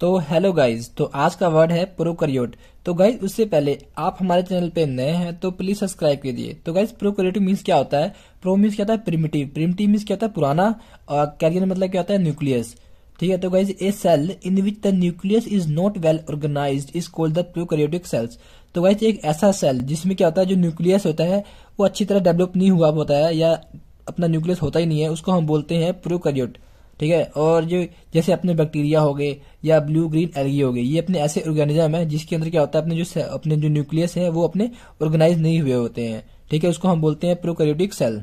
तो hello guys तो आज का वर्ड है प्रोकरियोट तो गाइज उससे पहले आप हमारे चैनल पे नए हैं तो प्लीज सब्सक्राइब कीजिए तो गाइज प्रोकरियोट मीन्स क्या होता है प्रो मीन्स क्या होता है प्रिमिटिव प्रिमिटिव मीन्स क्या होता है पुराना और कैरियर मतलब क्या होता है न्यूक्लियस ठीक है तो guys a cell in which the nucleus is not well organise is called the prokaryotic cells तो गाइज एक ऐसा सेल जिसमें क्या होता है जो न्यूक्लियस होता है वो अच्छी तरह डेवलप नहीं हुआ होता है या अपना न्यूक्लियस होता ही नहीं है उसको हम बोलते हैं प्रोकरियोट ठीक है और जो जैसे अपने बैक्टीरिया हो गए या ब्लू ग्रीन एलगी हो गए ये अपने ऐसे ऑर्गेनिज्म है जिसके अंदर क्या होता है अपने जो अपने जो न्यूक्लियस है वो अपने ऑर्गेनाइज नहीं हुए होते हैं ठीक है उसको हम बोलते हैं प्रोकैरियोटिक सेल